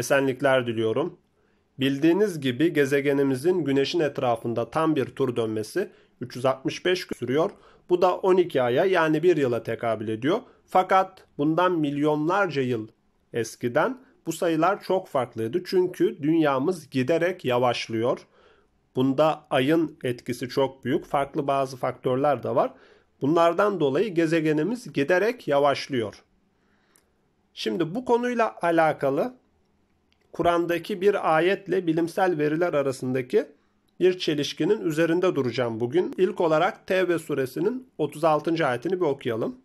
esenlikler diliyorum. Bildiğiniz gibi gezegenimizin güneşin etrafında tam bir tur dönmesi 365 gün sürüyor. Bu da 12 aya yani bir yıla tekabül ediyor. Fakat bundan milyonlarca yıl eskiden bu sayılar çok farklıydı. Çünkü dünyamız giderek yavaşlıyor. Bunda ayın etkisi çok büyük. Farklı bazı faktörler de var. Bunlardan dolayı gezegenimiz giderek yavaşlıyor. Şimdi bu konuyla alakalı Kur'an'daki bir ayetle bilimsel veriler arasındaki bir çelişkinin üzerinde duracağım bugün. İlk olarak Tevbe suresinin 36. ayetini bir okuyalım.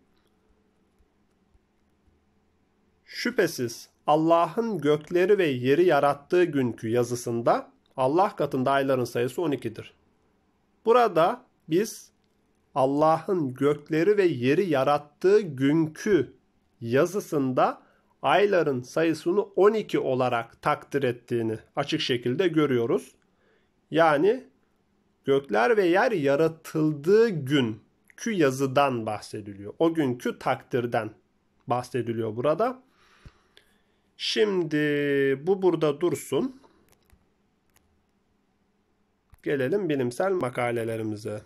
Şüphesiz Allah'ın gökleri ve yeri yarattığı günkü yazısında Allah katında ayların sayısı 12'dir. Burada biz Allah'ın gökleri ve yeri yarattığı günkü yazısında ayların sayısını 12 olarak takdir ettiğini açık şekilde görüyoruz. Yani gökler ve yer yaratıldığı günkü yazıdan bahsediliyor. O günkü takdirden bahsediliyor burada. Şimdi bu burada dursun. Gelelim bilimsel makalelerimize.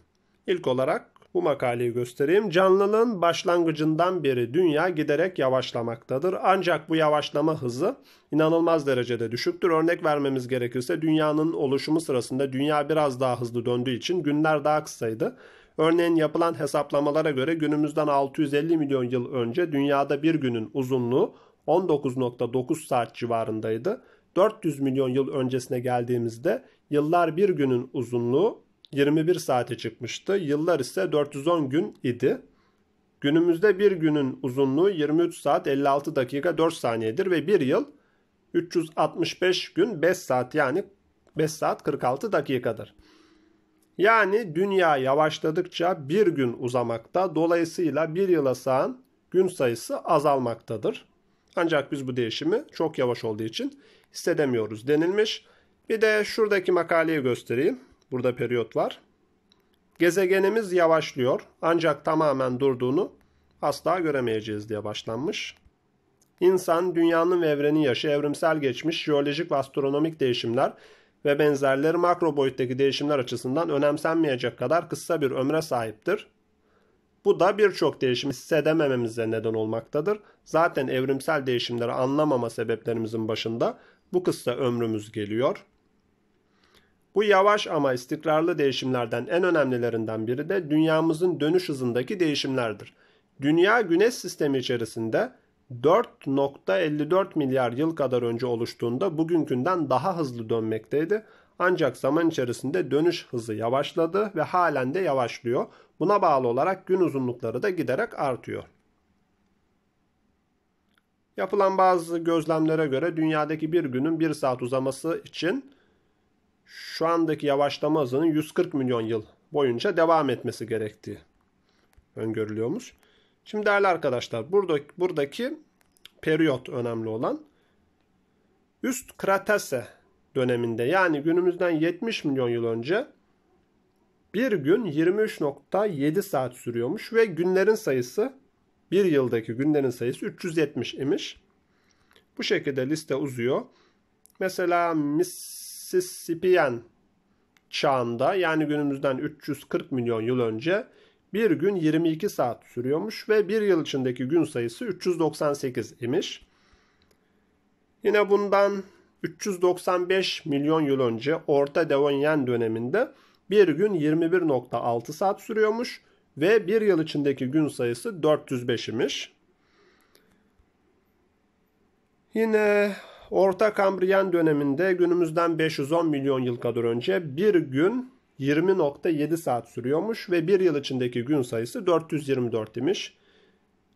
İlk olarak bu makaleyi göstereyim. Canlılığın başlangıcından beri dünya giderek yavaşlamaktadır. Ancak bu yavaşlama hızı inanılmaz derecede düşüktür. Örnek vermemiz gerekirse dünyanın oluşumu sırasında dünya biraz daha hızlı döndüğü için günler daha kısaydı. Örneğin yapılan hesaplamalara göre günümüzden 650 milyon yıl önce dünyada bir günün uzunluğu 19.9 saat civarındaydı. 400 milyon yıl öncesine geldiğimizde yıllar bir günün uzunluğu 21 saate çıkmıştı. Yıllar ise 410 gün idi. Günümüzde bir günün uzunluğu 23 saat 56 dakika 4 saniyedir ve bir yıl 365 gün 5 saat yani 5 saat 46 dakikadır. Yani dünya yavaşladıkça bir gün uzamakta dolayısıyla bir yıla sığan gün sayısı azalmaktadır. Ancak biz bu değişimi çok yavaş olduğu için hissedemiyoruz denilmiş. Bir de şuradaki makaleyi göstereyim. Burada periyot var. Gezegenimiz yavaşlıyor ancak tamamen durduğunu asla göremeyeceğiz diye başlanmış. İnsan, dünyanın ve evrenin yaşı, evrimsel geçmiş, jeolojik ve astronomik değişimler ve benzerleri makro boyuttaki değişimler açısından önemsenmeyecek kadar kısa bir ömre sahiptir. Bu da birçok değişimi hissedemememize neden olmaktadır. Zaten evrimsel değişimleri anlamama sebeplerimizin başında bu kısa ömrümüz geliyor. Bu yavaş ama istikrarlı değişimlerden en önemlilerinden biri de dünyamızın dönüş hızındaki değişimlerdir. Dünya güneş sistemi içerisinde 4.54 milyar yıl kadar önce oluştuğunda bugünkünden daha hızlı dönmekteydi. Ancak zaman içerisinde dönüş hızı yavaşladı ve halen de yavaşlıyor. Buna bağlı olarak gün uzunlukları da giderek artıyor. Yapılan bazı gözlemlere göre dünyadaki bir günün bir saat uzaması için şu andaki yavaşlama hızının 140 milyon yıl boyunca devam etmesi gerektiği öngörülüyormuş. Şimdi değerli arkadaşlar buradaki, buradaki periyot önemli olan üst kratese döneminde yani günümüzden 70 milyon yıl önce bir gün 23.7 saat sürüyormuş ve günlerin sayısı bir yıldaki günlerin sayısı 370 imiş. Bu şekilde liste uzuyor. Mesela Mis Mississippian çağında yani günümüzden 340 milyon yıl önce bir gün 22 saat sürüyormuş ve bir yıl içindeki gün sayısı 398 imiş. Yine bundan 395 milyon yıl önce Orta Devonyen döneminde bir gün 21.6 saat sürüyormuş ve bir yıl içindeki gün sayısı 405 imiş. Yine Orta Kambriyen döneminde günümüzden 510 milyon yıl kadar önce bir gün 20.7 saat sürüyormuş ve bir yıl içindeki gün sayısı 424 imiş.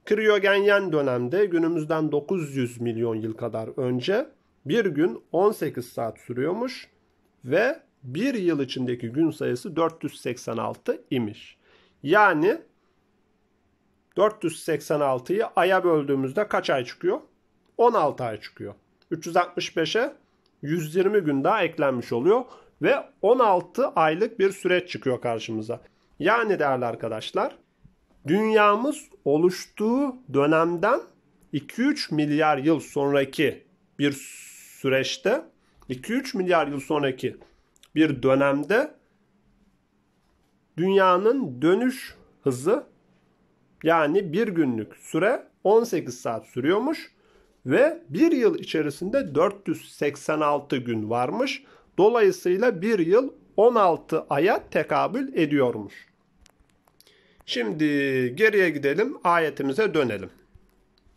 Kriyogenyen dönemde günümüzden 900 milyon yıl kadar önce bir gün 18 saat sürüyormuş ve bir yıl içindeki gün sayısı 486 imiş. Yani 486'yı aya böldüğümüzde kaç ay çıkıyor? 16 ay çıkıyor. 365'e 120 gün daha eklenmiş oluyor ve 16 aylık bir süreç çıkıyor karşımıza. Yani değerli arkadaşlar, dünyamız oluştuğu dönemden 2-3 milyar yıl sonraki bir süreçte 2-3 milyar yıl sonraki bir dönemde dünyanın dönüş hızı yani bir günlük süre 18 saat sürüyormuş ve bir yıl içerisinde 486 gün varmış. Dolayısıyla bir yıl 16 aya tekabül ediyormuş. Şimdi geriye gidelim ayetimize dönelim.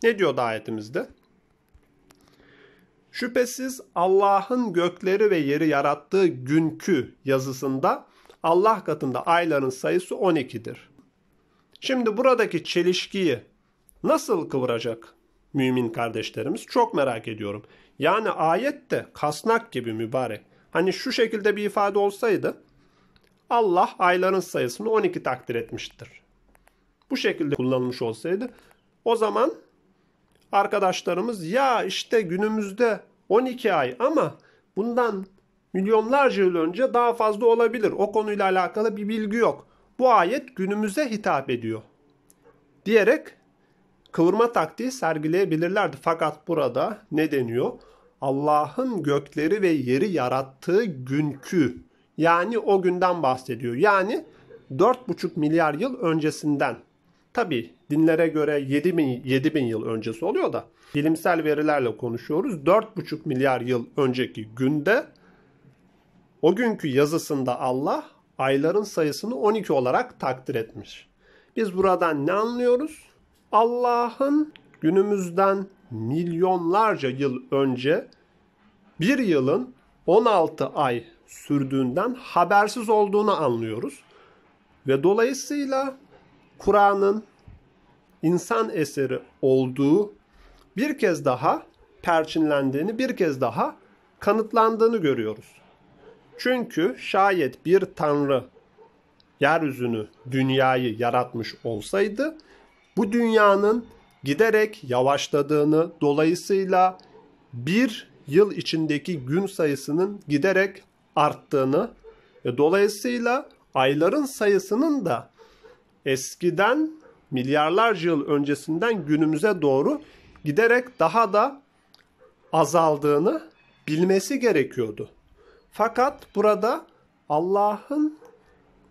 Ne diyordu ayetimizde? Şüphesiz Allah'ın gökleri ve yeri yarattığı günkü yazısında Allah katında ayların sayısı 12'dir. Şimdi buradaki çelişkiyi nasıl kıvıracak? mümin kardeşlerimiz? Çok merak ediyorum. Yani ayet de kasnak gibi mübarek. Hani şu şekilde bir ifade olsaydı Allah ayların sayısını 12 takdir etmiştir. Bu şekilde kullanılmış olsaydı o zaman arkadaşlarımız ya işte günümüzde 12 ay ama bundan milyonlarca yıl önce daha fazla olabilir. O konuyla alakalı bir bilgi yok. Bu ayet günümüze hitap ediyor diyerek kıvırma taktiği sergileyebilirlerdi. Fakat burada ne deniyor? Allah'ın gökleri ve yeri yarattığı günkü yani o günden bahsediyor. Yani 4,5 milyar yıl öncesinden. Tabi dinlere göre 7 bin, 7 bin yıl öncesi oluyor da bilimsel verilerle konuşuyoruz. 4,5 milyar yıl önceki günde o günkü yazısında Allah ayların sayısını 12 olarak takdir etmiş. Biz buradan ne anlıyoruz? Allah'ın günümüzden milyonlarca yıl önce bir yılın 16 ay sürdüğünden habersiz olduğunu anlıyoruz. Ve dolayısıyla Kur'an'ın insan eseri olduğu bir kez daha perçinlendiğini, bir kez daha kanıtlandığını görüyoruz. Çünkü şayet bir tanrı yeryüzünü, dünyayı yaratmış olsaydı bu dünyanın giderek yavaşladığını, dolayısıyla bir yıl içindeki gün sayısının giderek arttığını, ve dolayısıyla ayların sayısının da eskiden milyarlarca yıl öncesinden günümüze doğru giderek daha da azaldığını bilmesi gerekiyordu. Fakat burada Allah'ın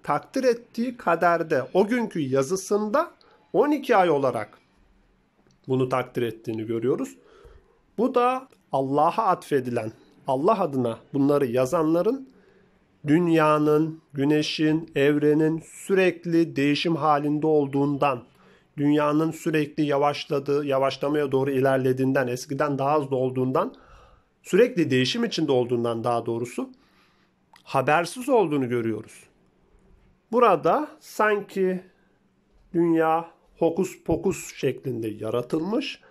takdir ettiği kaderde o günkü yazısında 12 ay olarak bunu takdir ettiğini görüyoruz. Bu da Allah'a atfedilen, Allah adına bunları yazanların dünyanın, güneşin, evrenin sürekli değişim halinde olduğundan, dünyanın sürekli yavaşladığı, yavaşlamaya doğru ilerlediğinden, eskiden daha hızlı olduğundan, sürekli değişim içinde olduğundan daha doğrusu habersiz olduğunu görüyoruz. Burada sanki dünya hokus pokus şeklinde yaratılmış.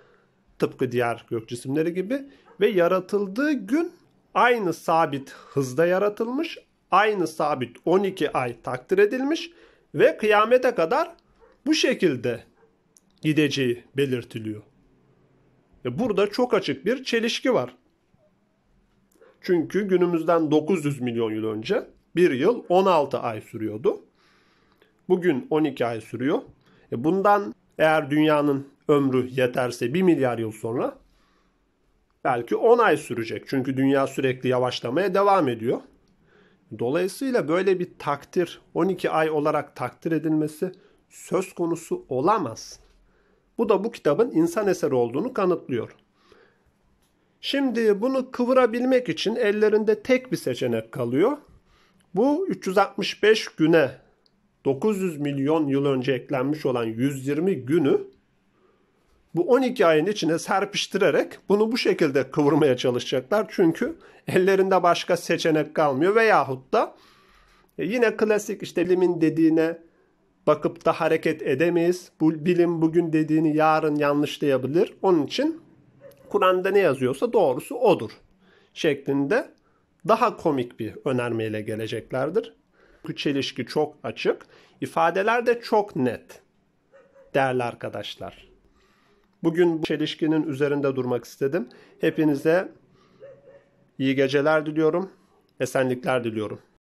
Tıpkı diğer gök cisimleri gibi ve yaratıldığı gün aynı sabit hızda yaratılmış, aynı sabit 12 ay takdir edilmiş ve kıyamete kadar bu şekilde gideceği belirtiliyor. Burada çok açık bir çelişki var. Çünkü günümüzden 900 milyon yıl önce bir yıl 16 ay sürüyordu. Bugün 12 ay sürüyor. E bundan eğer dünyanın ömrü yeterse 1 milyar yıl sonra belki 10 ay sürecek. Çünkü dünya sürekli yavaşlamaya devam ediyor. Dolayısıyla böyle bir takdir 12 ay olarak takdir edilmesi söz konusu olamaz. Bu da bu kitabın insan eseri olduğunu kanıtlıyor. Şimdi bunu kıvırabilmek için ellerinde tek bir seçenek kalıyor. Bu 365 güne 900 milyon yıl önce eklenmiş olan 120 günü bu 12 ayın içine serpiştirerek bunu bu şekilde kıvırmaya çalışacaklar. Çünkü ellerinde başka seçenek kalmıyor veyahut da e, yine klasik işte bilimin dediğine bakıp da hareket edemeyiz. Bu bilim bugün dediğini yarın yanlışlayabilir. Onun için Kur'an'da ne yazıyorsa doğrusu odur şeklinde daha komik bir önermeyle geleceklerdir bu çelişki çok açık. İfadeler de çok net değerli arkadaşlar. Bugün bu çelişkinin üzerinde durmak istedim. Hepinize iyi geceler diliyorum. Esenlikler diliyorum.